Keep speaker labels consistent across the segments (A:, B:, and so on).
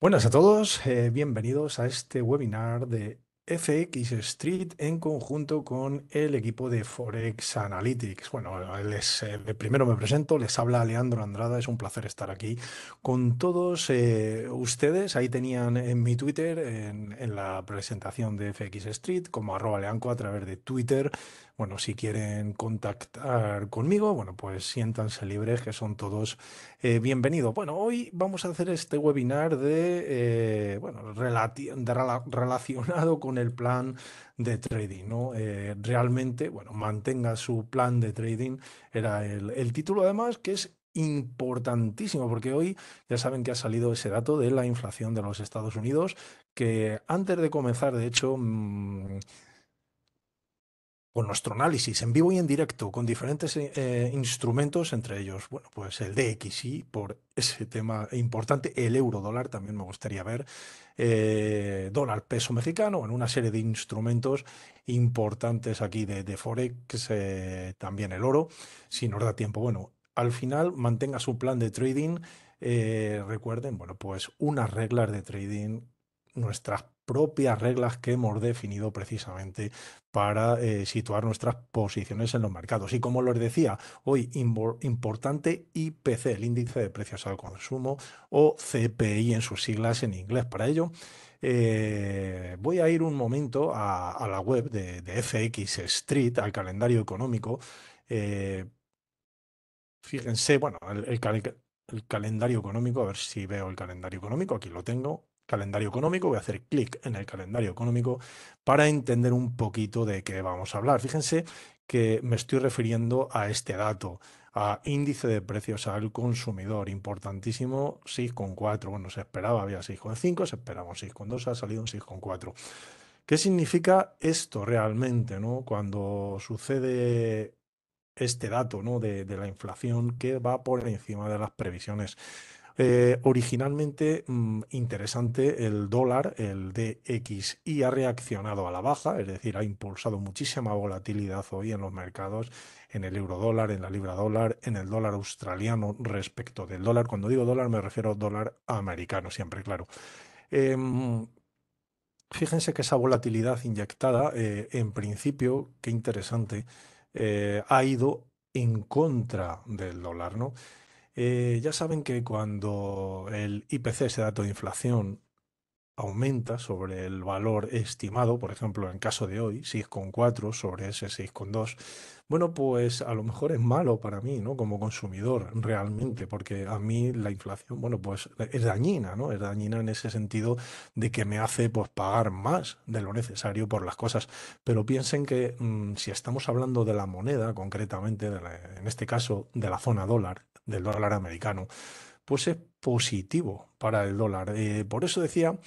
A: Buenas a todos, eh, bienvenidos a este webinar de FX Street en conjunto con el equipo de Forex Analytics. Bueno, les, eh, primero me presento, les habla Leandro Andrada, es un placer estar aquí con todos eh, ustedes. Ahí tenían en mi Twitter, en, la presentación de FX Street, como arroba leanco a través de Twitter. Bueno, si quieren contactar conmigo, bueno, pues siéntanse libres, que son todos eh, bienvenidos. Bueno, hoy vamos a hacer este webinar de, bueno, relacionado con el plan de trading, ¿no? Eh, realmente, bueno, mantenga su plan de trading, era el, título además, que es importantísimo, porque hoy ya saben que ha salido ese dato de la inflación de los Estados Unidos, que antes de comenzar, de hecho... Mm, con nuestro análisis en vivo y en directo, con diferentes eh, instrumentos, entre ellos, bueno, pues el DXY, por ese tema importante, el euro dólar también me gustaría ver, eh, dólar peso mexicano, en una serie de instrumentos importantes aquí de, Forex, eh, también el oro, si nos da tiempo. Bueno, al final mantenga su plan de trading. Eh, recuerden, bueno, pues unas reglas de trading, nuestras propias reglas que hemos definido precisamente para eh, situar nuestras posiciones en los mercados. Y como les decía, hoy importante IPC, el índice de precios al consumo, o CPI en sus siglas en inglés. Para ello, eh, voy a ir un momento a, la web de, FX Street, al calendario económico. Eh, fíjense, bueno, el calendario económico, a ver si veo el calendario económico, aquí lo tengo, calendario económico, voy a hacer clic en el calendario económico para entender un poquito de qué vamos a hablar. Fíjense que me estoy refiriendo a este dato, a índice de precios al consumidor, importantísimo 6,4, bueno, se esperaba, había 6,5, se esperaba un 6,2, ha salido un 6,4. ¿Qué significa esto realmente, no? Cuando sucede este dato, de la inflación que va por encima de las previsiones. Eh, originalmente mm, interesante, el dólar, el DXY, ha reaccionado a la baja, es decir, ha impulsado muchísima volatilidad hoy en los mercados, en el euro dólar, en la libra dólar, en el dólar australiano respecto del dólar. Cuando digo dólar me refiero al dólar americano, siempre claro. Em, fíjense que esa volatilidad inyectada, eh, en principio, qué interesante, eh, ha ido en contra del dólar, ¿no? Eh, ya saben que cuando el IPC, ese dato de inflación, aumenta sobre el valor estimado, por ejemplo, en caso de hoy, 6,4 sobre ese 6,2, bueno, pues a lo mejor es malo para mí, ¿no? Como consumidor, realmente, porque a mí la inflación, bueno, pues es dañina, ¿no? Es dañina en ese sentido de que me hace, pues, pagar más de lo necesario por las cosas. Pero piensen que mm, si estamos hablando de la moneda, concretamente, en este caso, de la zona dólar, del dólar americano, pues es positivo para el dólar. Eh, por eso decía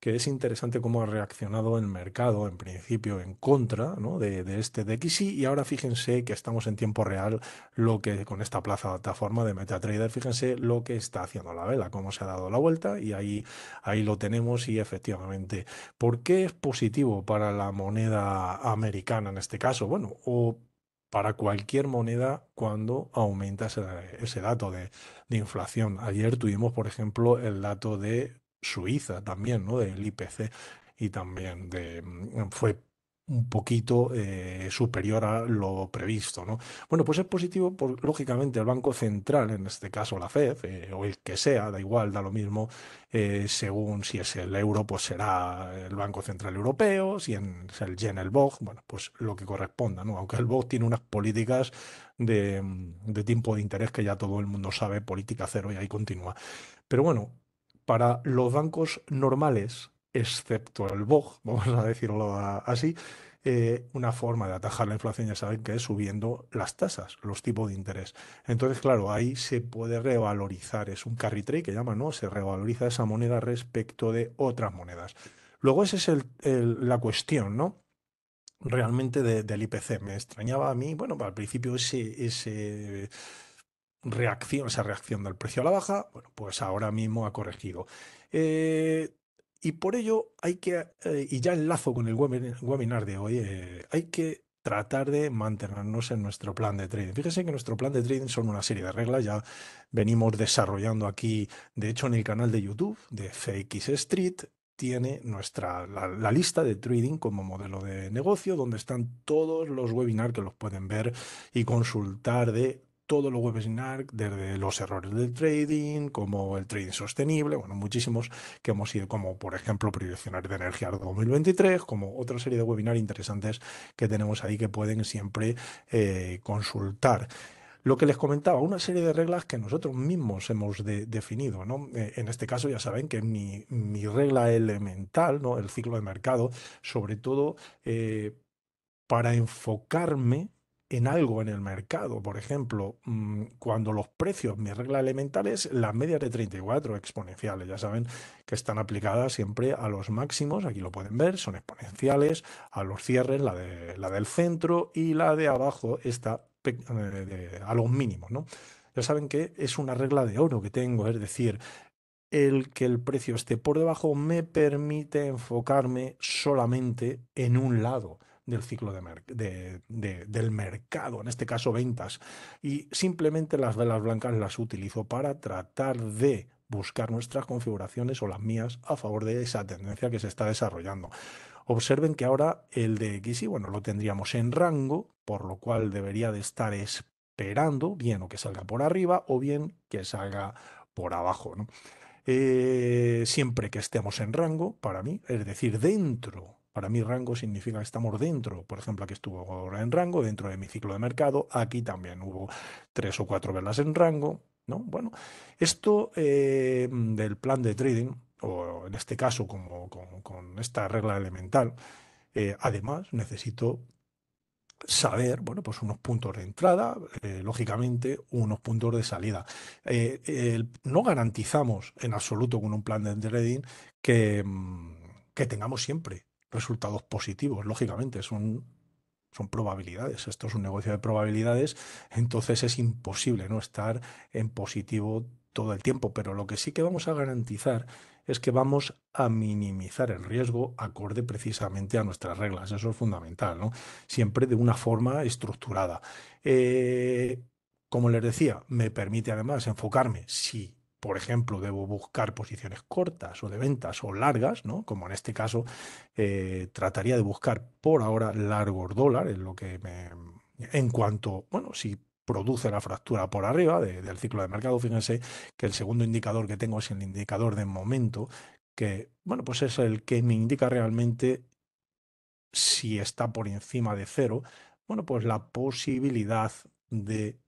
A: que es interesante cómo ha reaccionado el mercado, en principio en contra ¿no? de, de, este DXY, y ahora fíjense que estamos en tiempo real, lo que con esta plataforma de MetaTrader, fíjense lo que está haciendo la vela, cómo se ha dado la vuelta, y ahí, ahí lo tenemos, y efectivamente, ¿por qué es positivo para la moneda americana en este caso? Bueno, o para cualquier moneda cuando aumenta ese, dato de, inflación. Ayer tuvimos, por ejemplo, el dato de Suiza también, ¿no? Del IPC y también de, mm, fue un poquito eh, superior a lo previsto. ¿no? Bueno, pues es positivo, por lógicamente, el Banco Central, en este caso la FED, eh, o el que sea, da igual, da lo mismo, eh, según si es el euro, pues será el Banco Central Europeo, si es el yen, el BOG, bueno, pues lo que corresponda, ¿no? aunque el BOG tiene unas políticas de, mm, de tiempo de interés que ya todo el mundo sabe, política cero, y ahí continúa. Pero bueno, para los bancos normales, excepto el BOG, vamos a decirlo así, eh, una forma de atajar la inflación, ya saben que es subiendo las tasas, los tipos de interés. Entonces, claro, ahí se puede revalorizar, es un carry trade que llaman, ¿no? Se revaloriza esa moneda respecto de otras monedas. Luego, esa es la cuestión, ¿no? Realmente del IPC. Me extrañaba a mí, bueno, al principio ese, reacción, esa reacción del precio a la baja, bueno, pues ahora mismo ha corregido. Eh, y por ello hay que, eh, y ya enlazo con el webinar de hoy, eh, hay que tratar de mantenernos en nuestro plan de trading. Fíjense que nuestro plan de trading son una serie de reglas, ya venimos desarrollando aquí, de hecho en el canal de YouTube de FX Street tiene nuestra la, la lista de trading como modelo de negocio donde están todos los webinars que los pueden ver y consultar de todos los webinars, desde los errores del trading, como el trading sostenible, bueno, muchísimos que hemos ido, como por ejemplo proyeccionar de energía 2023, como otra serie de webinars interesantes que tenemos ahí que pueden siempre eh, consultar lo que les comentaba, una serie de reglas que nosotros mismos hemos definido. ¿no? Eh, en este caso ya saben que mi, regla elemental, ¿no? el ciclo de mercado, sobre todo eh, para enfocarme en algo en el mercado. Por ejemplo, mm, cuando los precios, mi regla elemental es las medias de 34 exponenciales. Ya saben que están aplicadas siempre a los máximos, aquí lo pueden ver, son exponenciales, a los cierres, la, de, la del centro y la de abajo está eh, a los mínimos. ¿no? Ya saben que es una regla de oro que tengo, es decir, el que el precio esté por debajo me permite enfocarme solamente en un lado del ciclo de del mercado, en este caso ventas. Y simplemente las velas blancas las utilizo para tratar de buscar nuestras configuraciones o las mías a favor de esa tendencia que se está desarrollando. Observen que ahora el de XY, bueno, lo tendríamos en rango, por lo cual debería de estar esperando bien o que salga por arriba o bien que salga por abajo. Eh, siempre que estemos en rango, para mí, es decir, dentro para mí rango significa que estamos dentro, por ejemplo, aquí estuvo ahora en rango, dentro de mi ciclo de mercado, aquí también hubo tres o cuatro velas en rango, Bueno, esto eh, del plan de trading, o en este caso como, con, esta regla elemental, eh, además necesito saber, bueno, pues unos puntos de entrada, eh, lógicamente unos puntos de salida. no garantizamos en absoluto con un plan de trading que mm, tengamos siempre resultados positivos, lógicamente, son, son probabilidades, esto es un negocio de probabilidades, entonces es imposible no estar en positivo todo el tiempo, pero lo que sí que vamos a garantizar es que vamos a minimizar el riesgo acorde precisamente a nuestras reglas, eso es fundamental, ¿no? Siempre de una forma estructurada. Eh, como les decía, me permite además enfocarme, si por ejemplo, debo buscar posiciones cortas o de ventas o largas, ¿no? Como en este caso, eh, trataría de buscar por ahora largos dólares, lo que en cuanto, bueno, si produce la fractura por arriba del ciclo de mercado, fíjense que el segundo indicador que tengo es el indicador de momento, que, bueno, pues es el que me indica realmente si está por encima de cero, bueno, pues la posibilidad de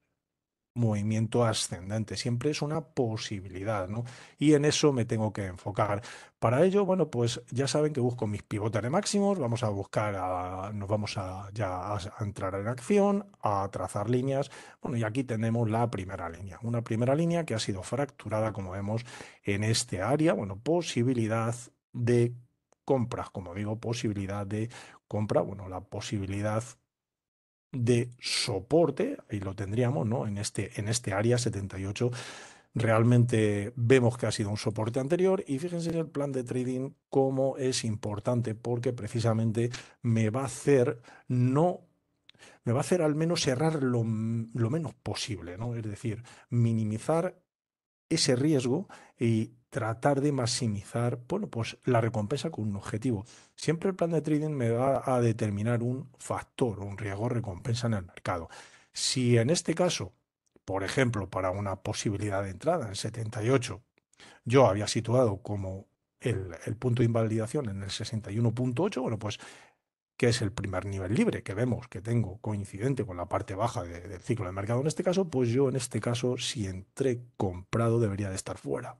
A: movimiento ascendente. Siempre es una posibilidad, ¿no? Y en eso me tengo que enfocar. Para ello, bueno, pues ya saben que busco mis pivotes de máximos, vamos a buscar, a, nos vamos a ya a, entrar en acción, a trazar líneas. Bueno, y aquí tenemos la primera línea, una primera línea que ha sido fracturada, como vemos, en este área. Bueno, posibilidad de compras, como digo, posibilidad de compra, bueno, la posibilidad de soporte, ahí lo tendríamos, ¿no? En este, en este área 78 realmente vemos que ha sido un soporte anterior y fíjense en el plan de trading cómo es importante porque precisamente me va a hacer no me va a hacer al menos cerrar lo, lo menos posible, ¿no? Es decir, minimizar ese riesgo y tratar de maximizar, bueno, pues la recompensa con un objetivo. Siempre el plan de trading me va a determinar un factor, un riesgo recompensa en el mercado. Si en este caso, por ejemplo, para una posibilidad de entrada en 78, yo había situado como el, punto de invalidación en el 61.8, bueno, pues que es el primer nivel libre que vemos que tengo coincidente con la parte baja del ciclo de mercado en este caso, pues yo en este caso, si entré comprado, debería de estar fuera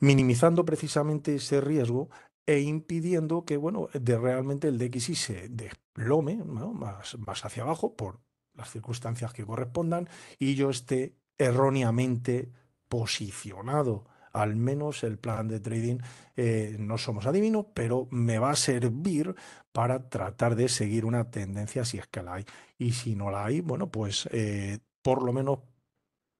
A: minimizando precisamente ese riesgo e impidiendo que bueno, de realmente el DXI se desplome más, más hacia abajo por las circunstancias que correspondan y yo esté erróneamente posicionado al menos el plan de trading eh, no somos adivinos, pero me va a servir para tratar de seguir una tendencia si es que la hay. Y si no la hay, bueno, pues eh, por lo menos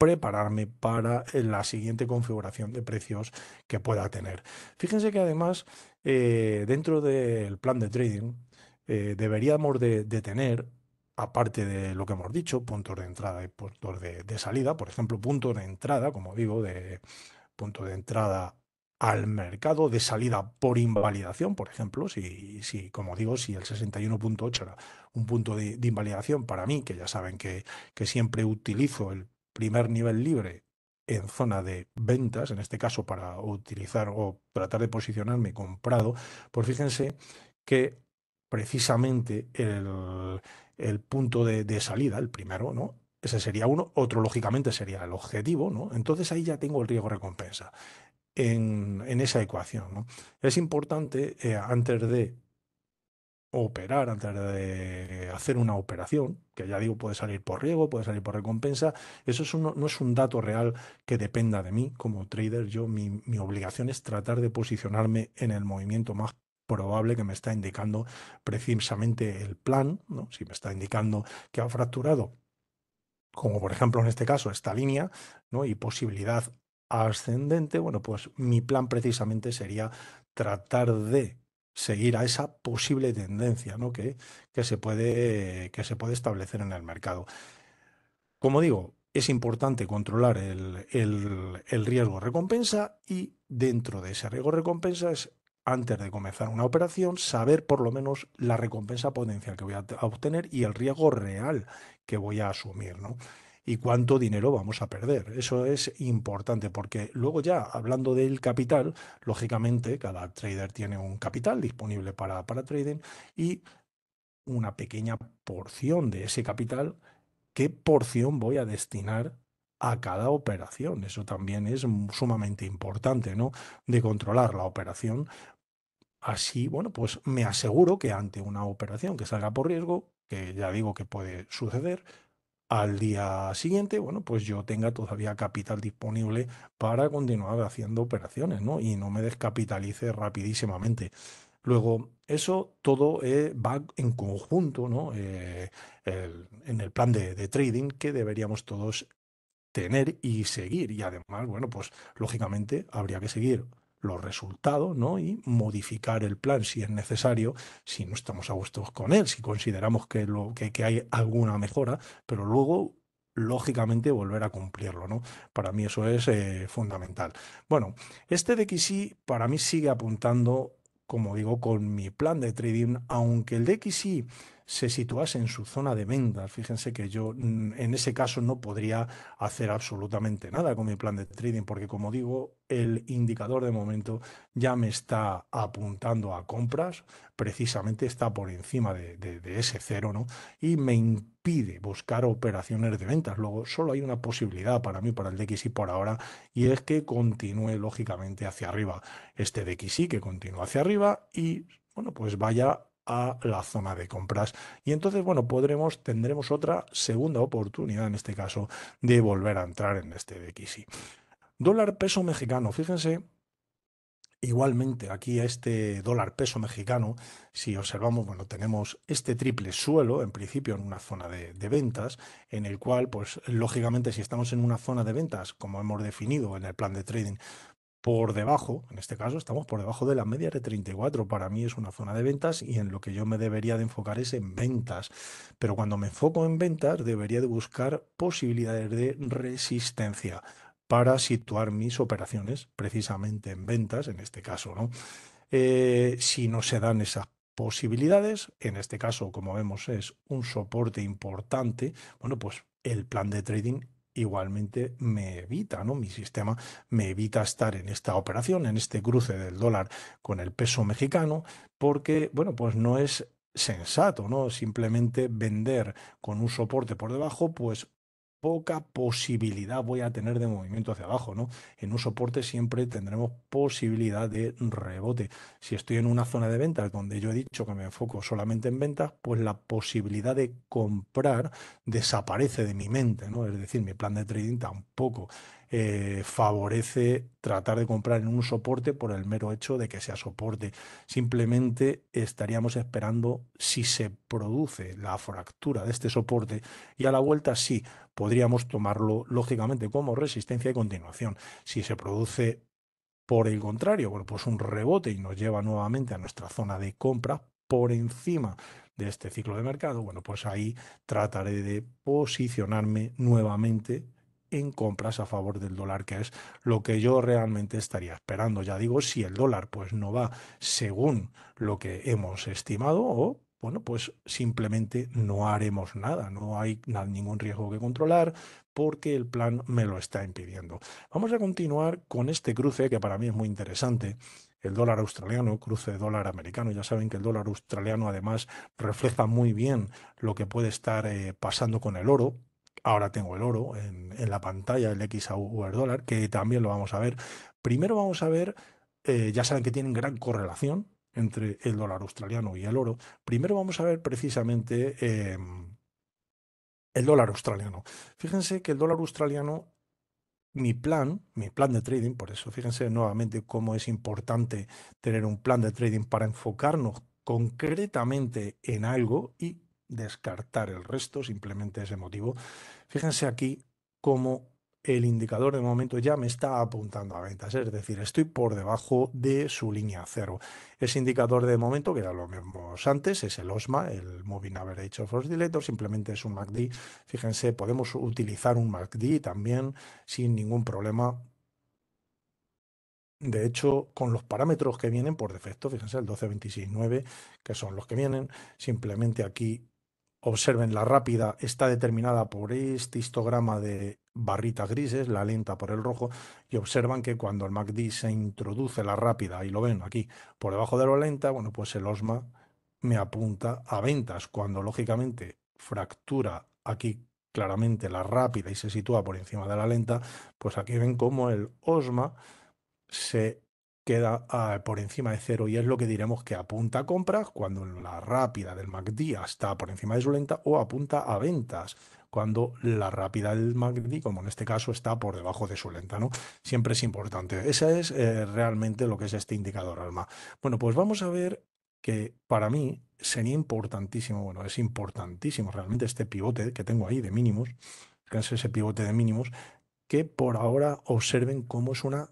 A: prepararme para eh, la siguiente configuración de precios que pueda tener. Fíjense que además eh, dentro del plan de trading eh, deberíamos de, tener aparte de lo que hemos dicho, puntos de entrada y puntos de, salida, por ejemplo, punto de entrada, como digo, de punto de entrada al mercado, de salida por invalidación, por ejemplo, si, como digo, si el 61.8 era un punto de, invalidación para mí, que ya saben que siempre utilizo el primer nivel libre en zona de ventas, en este caso para utilizar o tratar de posicionarme comprado, pues fíjense que precisamente el, punto de, salida, el primero, ¿no? Ese sería uno, otro lógicamente sería el objetivo, ¿no? Entonces ahí ya tengo el riesgo recompensa en, esa ecuación, Es importante, eh, antes de operar antes de hacer una operación, que ya digo, puede salir por riego, puede salir por recompensa. Eso es no es un dato real que dependa de mí. Como trader, yo mi, mi obligación es tratar de posicionarme en el movimiento más probable que me está indicando precisamente el plan, ¿no? si me está indicando que ha fracturado, como por ejemplo en este caso esta línea, ¿no? y posibilidad ascendente, bueno, pues mi plan precisamente sería tratar de seguir a esa posible tendencia que, se puede, que se puede establecer en el mercado. Como digo, es importante controlar el, riesgo recompensa y dentro de ese riesgo recompensa es antes de comenzar una operación, saber por lo menos la recompensa potencial que voy a obtener y el riesgo real que voy a asumir y cuánto dinero vamos a perder. Eso es importante porque luego ya, hablando del capital, lógicamente cada trader tiene un capital disponible para, para trading y una pequeña porción de ese capital, ¿qué porción voy a destinar a cada operación? Eso también es sumamente importante, ¿no? De controlar la operación. Así, bueno, pues me aseguro que ante una operación que salga por riesgo, que ya digo que puede suceder, al día siguiente, bueno, pues yo tenga todavía capital disponible para continuar haciendo operaciones, ¿no? Y no me descapitalice rapidísimamente. Luego, eso todo eh, va en conjunto, ¿no? Eh, en el plan de trading que deberíamos todos tener y seguir. Y además, bueno, pues lógicamente habría que seguir los resultados ¿no? y modificar el plan si es necesario, si no estamos a gusto con él, si consideramos que, lo, que, que hay alguna mejora, pero luego lógicamente volver a cumplirlo, ¿no? Para mí eso es eh, fundamental. Bueno, este DXI para mí sigue apuntando, como digo, con mi plan de trading, aunque el DXI, se situase en su zona de ventas. Fíjense que yo mm, en ese caso no podría hacer absolutamente nada con mi plan de trading, porque como digo, el indicador de momento ya me está apuntando a compras, precisamente está por encima de, ese cero, ¿no? Y me impide buscar operaciones de ventas. Luego, solo hay una posibilidad para mí, para el DXI por ahora, y es que continúe lógicamente hacia arriba. Este DXY que continúa hacia arriba y, bueno, pues vaya a la zona de compras. Y entonces, bueno, podremos, tendremos otra segunda oportunidad en este caso de volver a entrar en este DXY. Dólar peso mexicano, fíjense Igualmente, aquí a este dólar peso mexicano, si observamos, bueno, tenemos este triple suelo, en principio en una zona de, de, ventas, en el cual, pues lógicamente, si estamos en una zona de ventas, como hemos definido en el plan de trading, por debajo, en este caso estamos por debajo de la media de 34, para mí es una zona de ventas y en lo que yo me debería de enfocar es en ventas, pero cuando me enfoco en ventas debería de buscar posibilidades de resistencia para situar mis operaciones precisamente en ventas, en este caso, ¿no? Eh, si no se dan esas posibilidades, en este caso, como vemos, es un soporte importante, bueno, pues el plan de trading igualmente me evita, ¿no? Mi sistema me evita estar en esta operación, en este cruce del dólar con el peso mexicano, porque, bueno, pues no es sensato, ¿no? Simplemente vender con un soporte por debajo, pues poca posibilidad voy a tener de movimiento hacia abajo, ¿no? En un soporte siempre tendremos posibilidad de rebote. Si estoy en una zona de ventas donde yo he dicho que me enfoco solamente en ventas, pues la posibilidad de comprar desaparece de mi mente, ¿no? Es decir, mi plan de trading tampoco eh, favorece tratar de comprar en un soporte por el mero hecho de que sea soporte. Simplemente estaríamos esperando si se produce la fractura de este soporte y a la vuelta sí podríamos tomarlo lógicamente como resistencia y continuación. Si se produce por el contrario, bueno, pues un rebote y nos lleva nuevamente a nuestra zona de compra por encima de este ciclo de mercado, bueno, pues ahí trataré de posicionarme nuevamente en compras a favor del dólar, que es lo que yo realmente estaría esperando. Ya digo, si el dólar pues no va según lo que hemos estimado o bueno, pues simplemente no haremos nada, no hay ningún riesgo que controlar porque el plan me lo está impidiendo. Vamos a continuar con este cruce que para mí es muy interesante. El dólar australiano, cruce dólar americano. Ya saben que el dólar australiano además refleja muy bien lo que puede estar eh, pasando con el oro, Ahora tengo el oro en, la pantalla, el XAUR dólar, que también lo vamos a ver. Primero vamos a ver, eh, ya saben que tienen gran correlación entre el dólar australiano y el oro. Primero vamos a ver precisamente em, el dólar australiano. Fíjense que el dólar australiano, mi plan, mi plan de trading, por eso fíjense nuevamente cómo es importante tener un plan de trading para enfocarnos concretamente en algo y descartar el resto, simplemente ese motivo. Fíjense aquí cómo el indicador de momento ya me está apuntando a ventas, es decir, estoy por debajo de su línea cero. Ese indicador de momento, que era lo mismo antes, es el OSMA, el Moving Average of Oscillator, simplemente es un MACD. Fíjense, podemos utilizar un MACD también sin ningún problema. De hecho, con los parámetros que vienen por defecto, fíjense el 12.26.9, que son los que vienen, simplemente aquí Observen, la rápida está determinada por este histograma de barritas grises, la lenta por el rojo, y observan que cuando el MACD se introduce la rápida, y lo ven aquí, por debajo de la lenta, bueno, pues el OSMA me apunta a ventas, cuando lógicamente fractura aquí claramente la rápida y se sitúa por encima de la lenta, pues aquí ven cómo el OSMA se queda ah, por encima de cero y es lo que diremos que apunta a compras cuando la rápida del MACD está por encima de su lenta o apunta a ventas cuando la rápida del MACD, como en este caso, está por debajo de su lenta. ¿no? Siempre es importante. Ese es eh, realmente lo que es este indicador ALMA. Bueno, pues vamos a ver que para mí sería importantísimo, bueno, es importantísimo realmente este pivote que tengo ahí de mínimos, que es ese pivote de mínimos, que por ahora observen cómo es una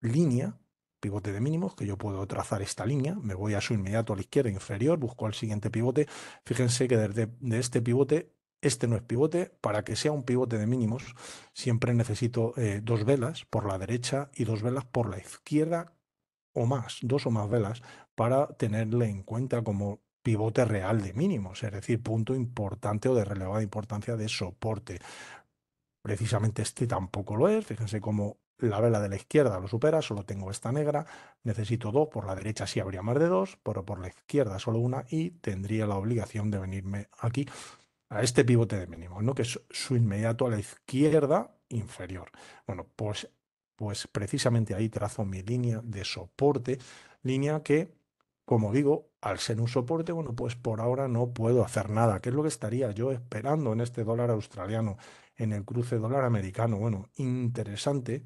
A: línea pivote de mínimos, que yo puedo trazar esta línea, me voy a su inmediato a la izquierda inferior, busco al siguiente pivote, fíjense que desde de este pivote, este no es pivote, para que sea un pivote de mínimos siempre necesito eh, dos velas por la derecha y dos velas por la izquierda o más, dos o más velas para tenerle en cuenta como pivote real de mínimos, es decir, punto importante o de relevada importancia de soporte. Precisamente este tampoco lo es, fíjense cómo la vela de la izquierda lo supera, solo tengo esta negra, necesito dos, por la derecha sí habría más de dos, pero por la izquierda solo una y tendría la obligación de venirme aquí a este pivote de mínimo, ¿no? que es su inmediato a la izquierda inferior. Bueno, pues, pues precisamente ahí trazo mi línea de soporte, línea que, como digo, al ser un soporte, bueno, pues por ahora no puedo hacer nada, qué es lo que estaría yo esperando en este dólar australiano, en el cruce dólar americano. Bueno, interesante,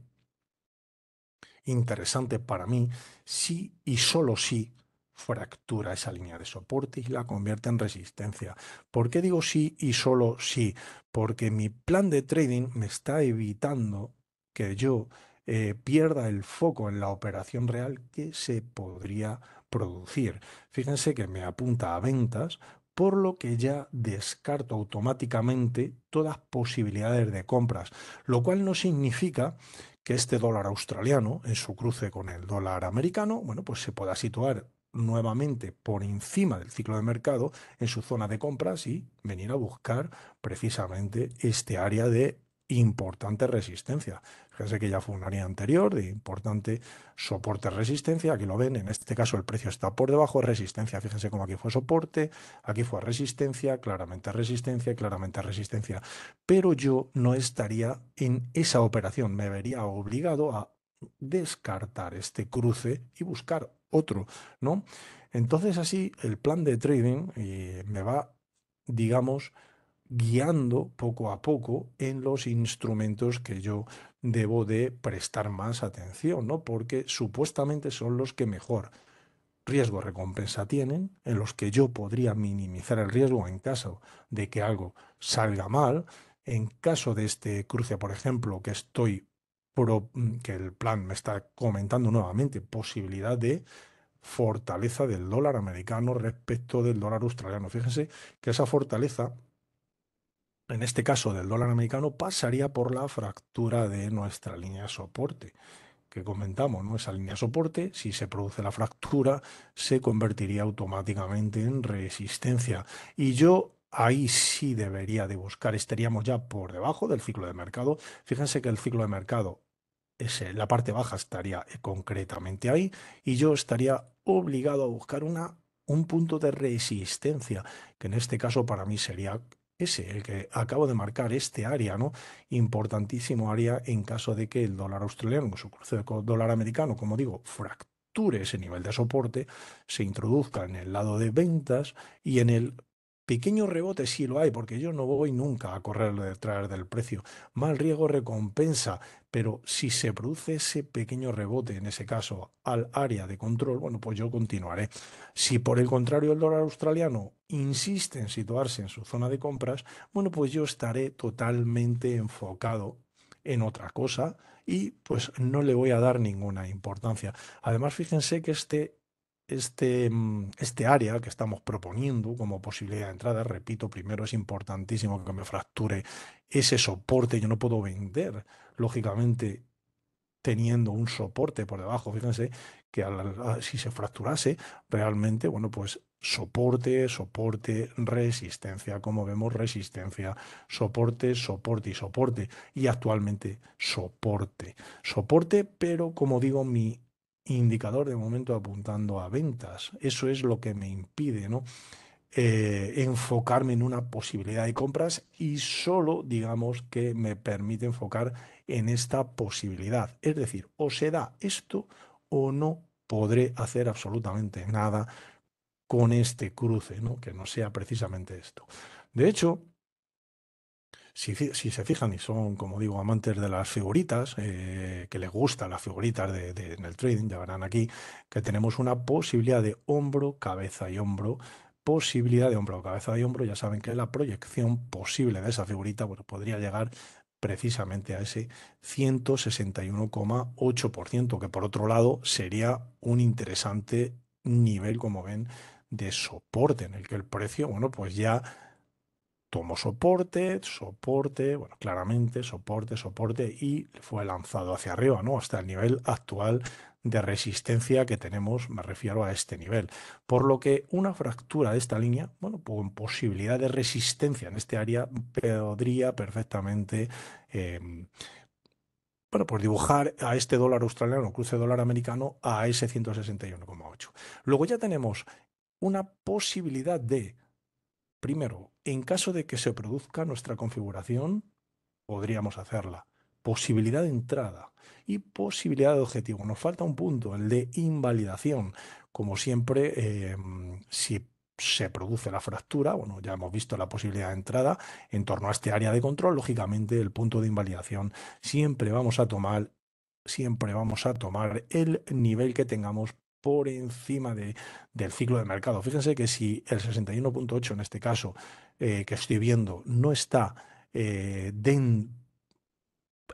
A: interesante para mí si y solo si fractura esa línea de soporte y la convierte en resistencia. ¿Por qué digo sí y solo sí? Porque mi plan de trading me está evitando que yo eh, pierda el foco en la operación real que se podría producir. Fíjense que me apunta a ventas, por lo que ya descarto automáticamente todas posibilidades de compras, lo cual no significa que este dólar australiano, en su cruce con el dólar americano, bueno, pues se pueda situar nuevamente por encima del ciclo de mercado en su zona de compras y venir a buscar precisamente este área de importante resistencia. Fíjense que ya fue un área anterior de importante soporte resistencia, aquí lo ven, en este caso el precio está por debajo de resistencia, fíjense cómo aquí fue soporte, aquí fue resistencia, claramente resistencia, claramente resistencia, pero yo no estaría en esa operación, me vería obligado a descartar este cruce y buscar otro, ¿no? Entonces así el plan de trading eh, me va, digamos, guiando poco a poco en los instrumentos que yo debo de prestar más atención, ¿no? Porque supuestamente son los que mejor riesgo-recompensa tienen, en los que yo podría minimizar el riesgo en caso de que algo salga mal. En caso de este cruce, por ejemplo, que estoy mm, que el plan me está comentando nuevamente, posibilidad de fortaleza del dólar americano respecto del dólar australiano. Fíjense que esa fortaleza en este caso del dólar americano, pasaría por la fractura de nuestra línea de soporte que comentamos, ¿no? esa línea de soporte, si se produce la fractura, se convertiría automáticamente en resistencia. Y yo ahí sí debería de buscar, estaríamos ya por debajo del ciclo de mercado. Fíjense que el ciclo de mercado, la parte baja estaría concretamente ahí y yo estaría obligado a buscar una, un punto de resistencia, que en este caso para mí sería ese, el que acabo de marcar, este área, ¿no? Importantísimo área en caso de que el dólar australiano, o su cruce de dólar americano, como digo, fracture ese nivel de soporte, se introduzca en el lado de ventas y en el Pequeño rebote sí lo hay, porque yo no voy nunca a correr detrás del precio. Mal riesgo recompensa, pero si se produce ese pequeño rebote, en ese caso, al área de control, bueno, pues yo continuaré. Si por el contrario el dólar australiano insiste en situarse en su zona de compras, bueno, pues yo estaré totalmente enfocado en otra cosa y pues no le voy a dar ninguna importancia. Además, fíjense que este este, mm, este área que estamos proponiendo como posibilidad de entrada, repito, primero es importantísimo que me fracture ese soporte, yo no puedo vender, lógicamente, teniendo un soporte por debajo, fíjense que si se fracturase, realmente, bueno, pues soporte, soporte, resistencia, como vemos, resistencia, soporte, soporte y soporte, y actualmente soporte, soporte, pero como digo, mi indicador de momento apuntando a ventas. Eso es lo que me impide, ¿no? Eh, enfocarme en una posibilidad de compras y solo digamos que me permite enfocar en esta posibilidad. Es decir, o se da esto o no podré hacer absolutamente nada con este cruce, ¿no? que no sea precisamente esto. De hecho, si, se fijan y son, como digo, amantes de las figuritas, eh, que les gustan las figuritas en el trading, ya verán aquí que tenemos una posibilidad de hombro, cabeza y hombro. Posibilidad de hombro, cabeza y hombro, ya saben que la proyección posible de esa figurita podría llegar precisamente a ese 161,8%, que por otro lado sería un interesante nivel, como ven, de soporte en el que el precio, bueno, pues ya tomó soporte, soporte, bueno, claramente soporte, soporte y fue lanzado hacia arriba, ¿no? Hasta el nivel actual de resistencia que tenemos, me refiero a este nivel. Por lo que una fractura de esta línea, bueno, con posibilidad de resistencia en este área, podría perfectamente... Em, bueno, por pues dibujar a este dólar australiano, cruce dólar americano, a ese 161,8. Luego ya tenemos una posibilidad de, primero, en caso de que se produzca nuestra configuración, podríamos hacerla. Posibilidad de entrada y posibilidad de objetivo. Nos falta un punto, el de invalidación. Como siempre, em, si se produce la fractura, bueno, ya hemos visto la posibilidad de entrada en torno a este área de control, lógicamente el punto de invalidación siempre vamos a tomar siempre vamos a tomar el nivel que tengamos por encima de, del ciclo de mercado. Fíjense que si el 61.8 en este caso eh, que estoy viendo no está eh,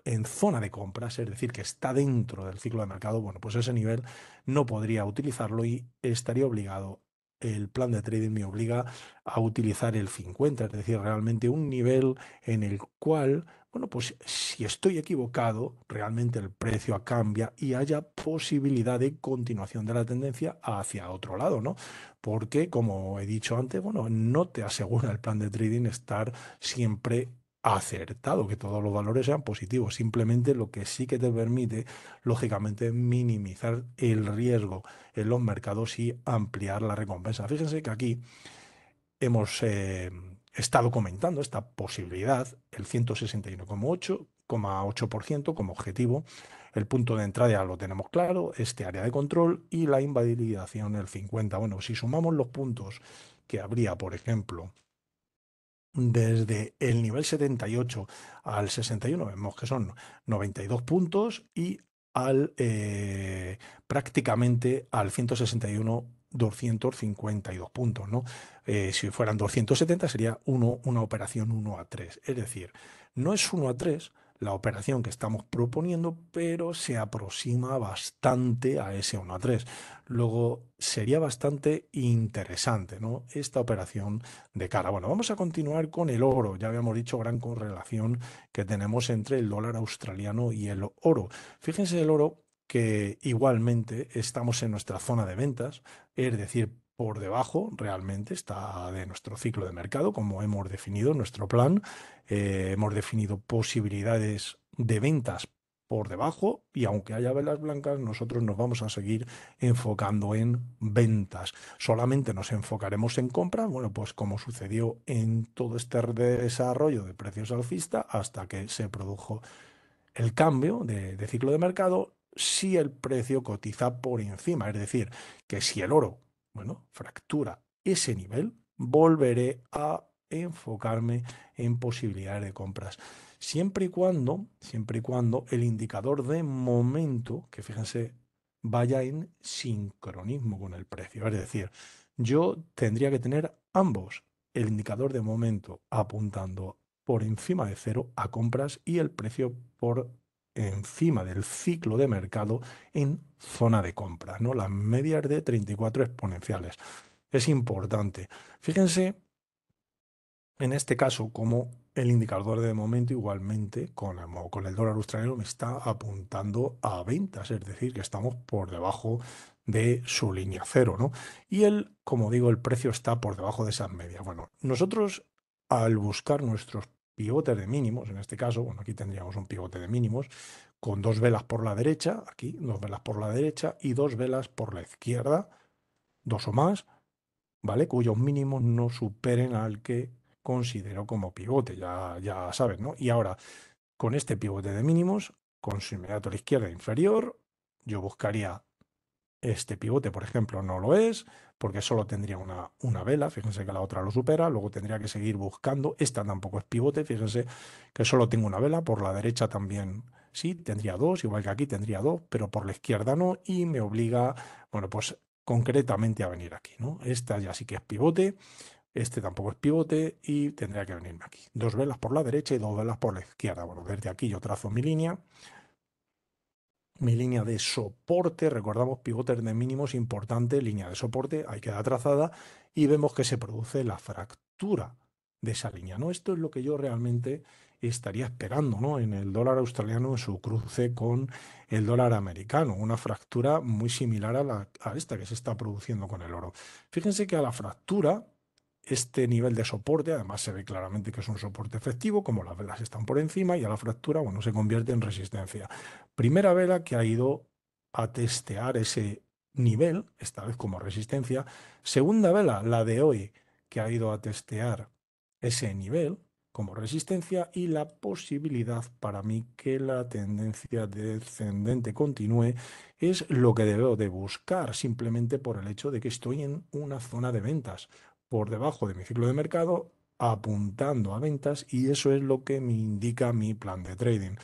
A: en zona de compras, es decir, que está dentro del ciclo de mercado, bueno, pues ese nivel no podría utilizarlo y estaría obligado el plan de trading me obliga a utilizar el 50, es decir, realmente un nivel en el cual bueno, pues si estoy equivocado, realmente el precio cambia y haya posibilidad de continuación de la tendencia hacia otro lado, ¿no? Porque, como he dicho antes, bueno, no te asegura el plan de trading estar siempre acertado, que todos los valores sean positivos. Simplemente lo que sí que te permite, lógicamente, minimizar el riesgo en los mercados y ampliar la recompensa. Fíjense que aquí hemos... Eh, está comentando esta posibilidad, el 161,8% como objetivo. El punto de entrada ya lo tenemos claro, este área de control y la invalidación el 50. Bueno, si sumamos los puntos que habría, por ejemplo, desde el nivel 78 al 61, vemos que son 92 puntos y al eh, prácticamente al 161 252 puntos, ¿no? Eh, si fueran 270 sería uno, una operación 1 a 3. Es decir, no es 1 a 3 la operación que estamos proponiendo, pero se aproxima bastante a ese 1 a 3. Luego, sería bastante interesante, ¿no? Esta operación de cara. Bueno, vamos a continuar con el oro. Ya habíamos dicho gran correlación que tenemos entre el dólar australiano y el oro. Fíjense el oro que igualmente estamos en nuestra zona de ventas, es decir, por debajo realmente está de nuestro ciclo de mercado, como hemos definido nuestro plan. Eh, hemos definido posibilidades de ventas por debajo y aunque haya velas blancas, nosotros nos vamos a seguir enfocando en ventas. Solamente nos enfocaremos en compra, bueno, pues como sucedió en todo este desarrollo de precios alcista hasta que se produjo el cambio de ciclo de mercado si el precio cotiza por encima, es decir, que si el oro, bueno, fractura ese nivel, volveré a enfocarme en posibilidades de compras. Siempre y cuando, siempre y cuando el indicador de momento, que fíjense, vaya en sincronismo con el precio. Es decir, yo tendría que tener ambos, el indicador de momento apuntando por encima de cero a compras y el precio por encima del ciclo de mercado en zona de compra, ¿no? Las medias de 34 exponenciales. Es importante. Fíjense en este caso como el indicador de momento igualmente con el, con el dólar australiano me está apuntando a ventas, es decir, que estamos por debajo de su línea cero, ¿no? Y el, como digo, el precio está por debajo de esas medias. Bueno, nosotros al buscar nuestros pivote de mínimos, en este caso, bueno, aquí tendríamos un pivote de mínimos, con dos velas por la derecha, aquí dos velas por la derecha y dos velas por la izquierda, dos o más, ¿vale? Cuyos mínimos no superen al que considero como pivote, ya, ya sabes, ¿no? Y ahora, con este pivote de mínimos, con su inmediato a la izquierda inferior, yo buscaría este pivote, por ejemplo, no lo es, porque solo tendría una, una, vela, fíjense que la otra lo supera, luego tendría que seguir buscando, esta tampoco es pivote, fíjense que solo tengo una vela, por la derecha también sí, tendría dos, igual que aquí tendría dos, pero por la izquierda no, y me obliga, bueno, pues concretamente a venir aquí, ¿no? Esta ya sí que es pivote, este tampoco es pivote y tendría que venirme aquí. Dos velas por la derecha y dos velas por la izquierda. Bueno, desde aquí yo trazo mi línea, mi línea de soporte, recordamos pivotes de mínimos importante, línea de soporte, ahí queda trazada y vemos que se produce la fractura de esa línea. ¿no? Esto es lo que yo realmente estaría esperando ¿no? en el dólar australiano en su cruce con el dólar americano, una fractura muy similar a, la, a esta que se está produciendo con el oro. Fíjense que a la fractura este nivel de soporte, además se ve claramente que es un soporte efectivo, como las velas están por encima y a la fractura, bueno, se convierte en resistencia. Primera vela que ha ido a testear ese nivel, esta vez como resistencia. Segunda vela, la de hoy, que ha ido a testear ese nivel como resistencia y la posibilidad para mí que la tendencia descendente continúe es lo que debo de buscar simplemente por el hecho de que estoy en una zona de ventas por debajo de mi ciclo de mercado apuntando a ventas y eso es lo que me indica mi plan de trading.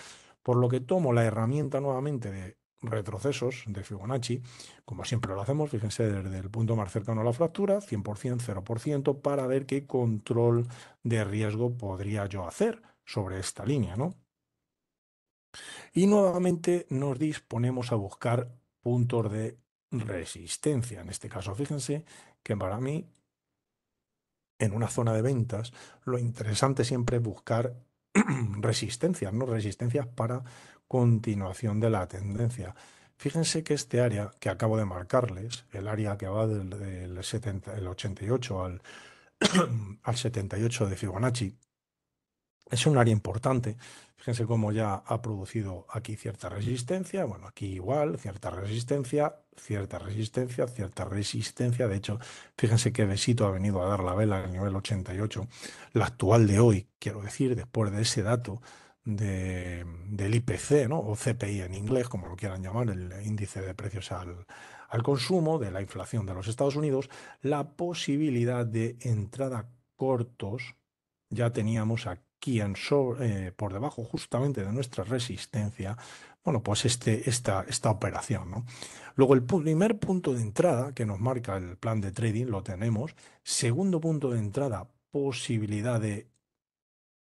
A: Por lo que tomo la herramienta nuevamente de retrocesos de Fibonacci, como siempre lo hacemos, fíjense desde el punto más cercano a la fractura, 100%, 0%, para ver qué control de riesgo podría yo hacer sobre esta línea, ¿no? Y nuevamente nos disponemos a buscar puntos de resistencia. En este caso, fíjense que para mí en una zona de ventas, lo interesante siempre es buscar resistencias, ¿no? Resistencias para continuación de la tendencia. Fíjense que este área que acabo de marcarles, el área que va del, 88 al 78 de Fibonacci, es un área importante. Fíjense cómo ya ha producido aquí cierta resistencia, bueno, aquí igual, cierta resistencia, cierta resistencia, cierta resistencia. De hecho, fíjense qué besito ha venido a dar la vela al nivel 88, la actual de hoy, quiero decir, después de ese dato del IPC, ¿no? o CPI en inglés, como lo quieran llamar, el índice de precios al consumo de la inflación de los Estados Unidos, la posibilidad de entrada cortos ya teníamos aquí en sobre, eh, por debajo justamente de nuestra resistencia, bueno, pues este, esta, esta operación. ¿no? Luego el primer punto de entrada que nos marca el plan de trading lo tenemos. Segundo punto de entrada, posibilidad de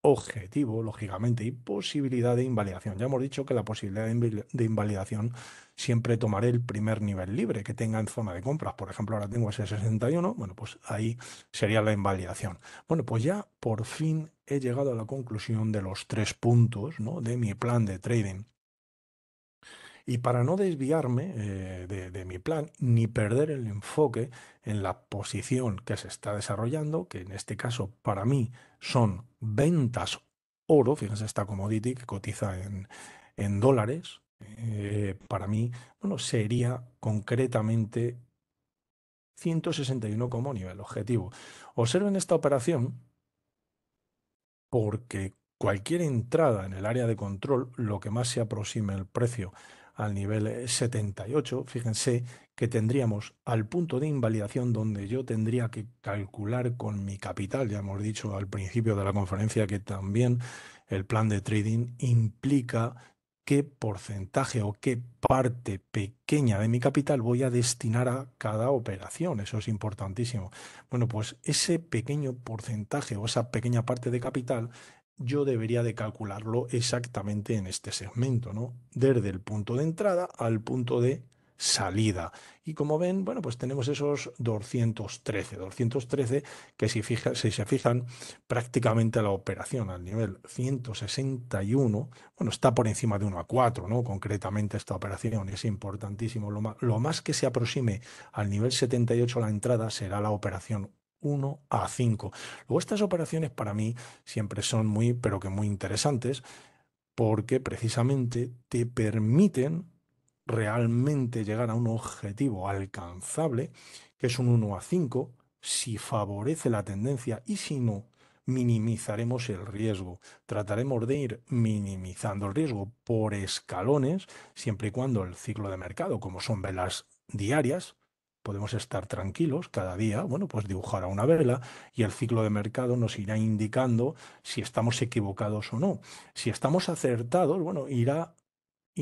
A: objetivo, lógicamente, y posibilidad de invalidación. Ya hemos dicho que la posibilidad de invalidación siempre tomaré el primer nivel libre que tenga en zona de compras. Por ejemplo, ahora tengo ese 61, bueno, pues ahí sería la invalidación. Bueno, pues ya por fin he llegado a la conclusión de los tres puntos de mi plan de trading. Y para no desviarme eh, de, mi plan ni perder el enfoque en la posición que se está desarrollando, que en este caso para mí son ventas oro, fíjense esta commodity que cotiza en, dólares, eh, para mí bueno, sería concretamente 161 como nivel objetivo. Observen esta operación porque cualquier entrada en el área de control, lo que más se aproxime el precio al nivel 78, eh, fíjense que tendríamos al punto de invalidación donde yo tendría que calcular con mi capital, ya hemos dicho al principio de la conferencia que también el plan de trading implica qué porcentaje o qué parte pequeña de mi capital voy a destinar a cada operación. Eso es importantísimo. Bueno, pues ese pequeño porcentaje o esa pequeña parte de capital yo debería de calcularlo exactamente en este segmento, ¿no? Desde el punto de entrada al punto de salida. Y como ven, bueno, pues tenemos esos 213, 213 que si, fija, si se fijan prácticamente la operación al nivel 161, bueno, está por encima de 1 a 4, ¿no? Concretamente esta operación es importantísimo. Lo más, lo más que se aproxime al nivel 78 la entrada será la operación 1 a 5. Luego estas operaciones para mí siempre son muy, pero que muy interesantes porque precisamente te permiten realmente llegar a un objetivo alcanzable, que es un 1 a 5, si favorece la tendencia y si no, minimizaremos el riesgo. Trataremos de ir minimizando el riesgo por escalones, siempre y cuando el ciclo de mercado, como son velas diarias, podemos estar tranquilos cada día, bueno, pues dibujar a una vela y el ciclo de mercado nos irá indicando si estamos equivocados o no. Si estamos acertados, bueno, irá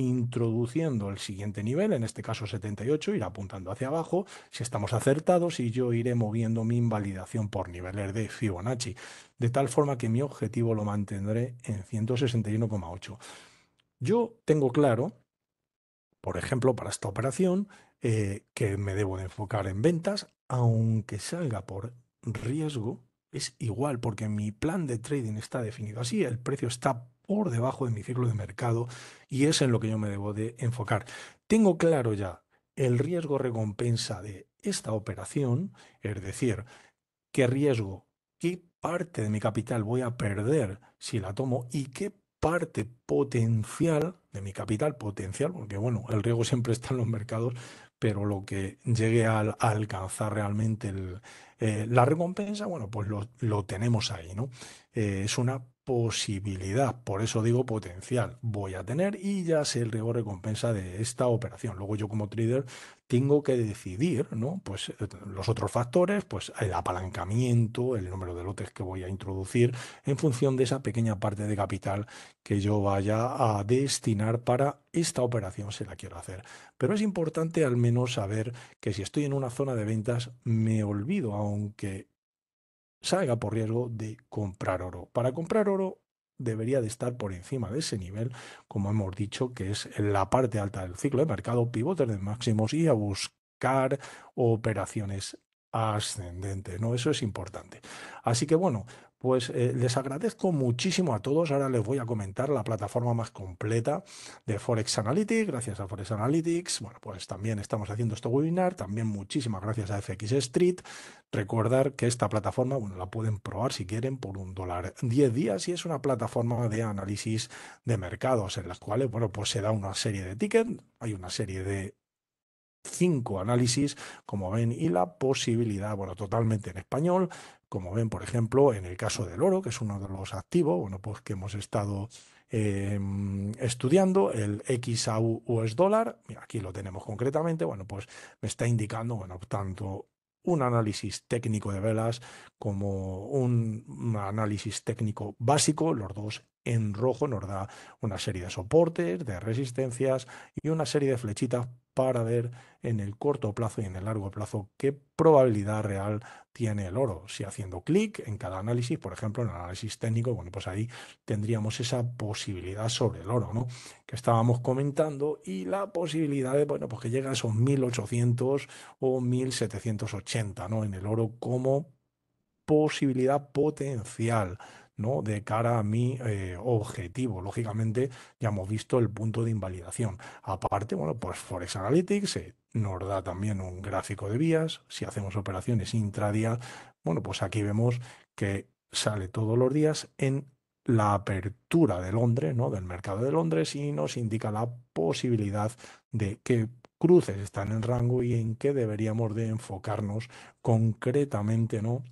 A: introduciendo el siguiente nivel, en este caso 78, ir apuntando hacia abajo, si estamos acertados y yo iré moviendo mi invalidación por niveles de Fibonacci, de tal forma que mi objetivo lo mantendré en 161,8. Yo tengo claro, por ejemplo, para esta operación, eh, que me debo de enfocar en ventas, aunque salga por riesgo, es igual, porque mi plan de trading está definido así, el precio está por debajo de mi ciclo de mercado y es en lo que yo me debo de enfocar. Tengo claro ya el riesgo recompensa de esta operación, es decir, qué riesgo, qué parte de mi capital voy a perder si la tomo y qué parte potencial de mi capital potencial, porque bueno, el riesgo siempre está en los mercados, pero lo que llegue a, alcanzar realmente eh, la recompensa, bueno, pues lo, tenemos ahí, ¿no? Eh, es una posibilidad, por eso digo potencial, voy a tener y ya sé el riesgo recompensa de esta operación. Luego yo como trader tengo que decidir, ¿no? Pues eh, los otros factores, pues el apalancamiento, el número de lotes que voy a introducir en función de esa pequeña parte de capital que yo vaya a destinar para esta operación se la quiero hacer. Pero es importante al menos saber que si estoy en una zona de ventas me olvido, aunque salga por riesgo de comprar oro. Para comprar oro debería de estar por encima de ese nivel, como hemos dicho, que es la parte alta del ciclo de mercado, pivotes de máximos y a buscar operaciones ascendentes, ¿no? Eso es importante. Así que bueno, pues eh, les agradezco muchísimo a todos. Ahora les voy a comentar la plataforma más completa de Forex Analytics. Gracias a Forex Analytics. Bueno, pues también estamos haciendo este webinar. También muchísimas gracias a FX Street. Recordar que esta plataforma, bueno, la pueden probar si quieren por un dólar 10 días y es una plataforma de análisis de mercados en las cuales, bueno, pues se da una serie de tickets, hay una serie de cinco análisis, como ven, y la posibilidad, bueno, totalmente en español, como ven, por ejemplo, en el caso del oro, que es uno de los activos, bueno, pues que hemos estado em, estudiando, el XAU US dólar, aquí lo tenemos concretamente, bueno, pues me está indicando, bueno, tanto un análisis técnico de velas como un análisis técnico básico, los dos en rojo nos da una serie de soportes, de resistencias y una serie de flechitas para ver en el corto plazo y en el largo plazo qué probabilidad real tiene el oro. Si haciendo clic en cada análisis, por ejemplo, en el análisis técnico, bueno, pues ahí tendríamos esa posibilidad sobre el oro, ¿no? Que estábamos comentando y la posibilidad de, bueno, pues que llega a esos 1800 o 1780, ¿no? En el oro como posibilidad potencial de cara a mi eh, objetivo. Lógicamente, ya hemos visto el punto de invalidación. Aparte, bueno, pues Forex Analytics eh, nos da también un gráfico de vías. Si hacemos operaciones intradía, bueno, pues aquí vemos que sale todos los días en la apertura de Londres, ¿no? del mercado de Londres, y nos indica la posibilidad de que cruces están en el rango y en qué deberíamos de enfocarnos concretamente, ¿no?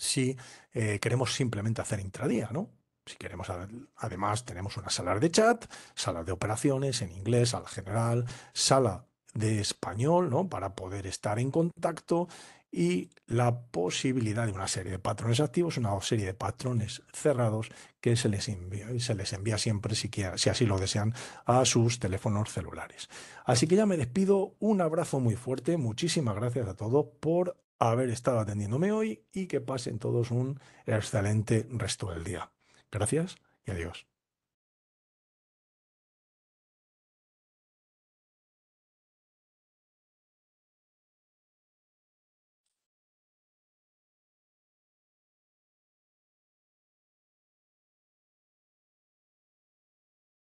A: si eh, queremos simplemente hacer intradía, ¿no? Si queremos, además, tenemos una sala de chat, sala de operaciones en inglés, al general, sala de español, ¿no? Para poder estar en contacto y la posibilidad de una serie de patrones activos, una serie de patrones cerrados que se les envía, se les envía siempre, si, si así lo desean, a sus teléfonos celulares. Así que ya me despido, un abrazo muy fuerte, muchísimas gracias a todos por haber estado atendiéndome hoy y que pasen todos un excelente resto del día. Gracias y adiós.